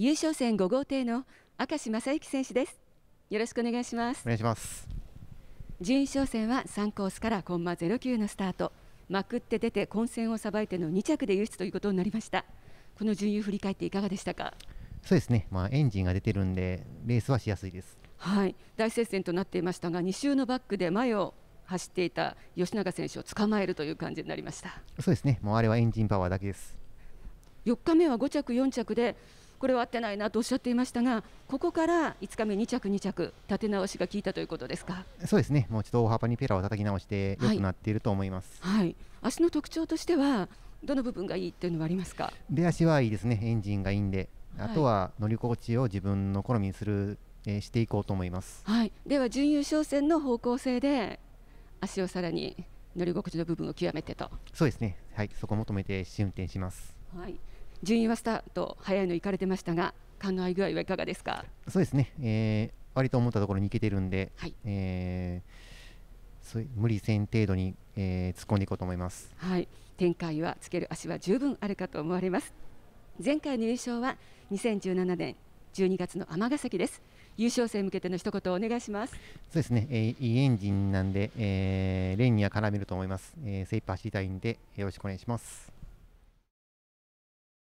優勝戦5号艇の明石正幸選手ですよろしくお願いしますお願いします準優勝戦は3コースからコンマ09のスタートまくって出て混戦をさばいての2着で輸出ということになりましたこの順位を振り返っていかがでしたかそうですね、まあ、エンジンが出てるんでレースはしやすいですはい大接戦となっていましたが2周のバックで前を走っていた吉永選手を捕まえるという感じになりましたそうですねもうあれはエンジンパワーだけです4日目は5着4着でこれは合ってないなとおっしゃっていましたが、ここから5日目、2着、2着、立て直しが効いたということですかそうですね、もう一度大幅にペラを叩き直して、良くなっていると思います、はい、はい、足の特徴としては、どの部分がいいっていうのはありますか出足はいいですね、エンジンがいいんで、あとは乗り心地を自分の好みにする、えー、していこうと思います、はい、では、準優勝戦の方向性で、足をさらに乗り心地の部分を極めてと。そうですね、はい、そこを求めて試運転します。はい順位はスタート早いの行かれてましたが勘の合い具合はいかがですかそうですね、えー、割と思ったところに行けてるんで、はい、えー、無理せん程度に、えー、突っ込んでいこうと思います、はい、展開はつける足は十分あるかと思われます前回の優勝は2017年12月の尼崎です優勝戦向けての一言お願いしますそうですね、えー、いいエンジンなんで、えー、レーンには絡めると思います、えー、精一杯走りたいんでよろしくお願いします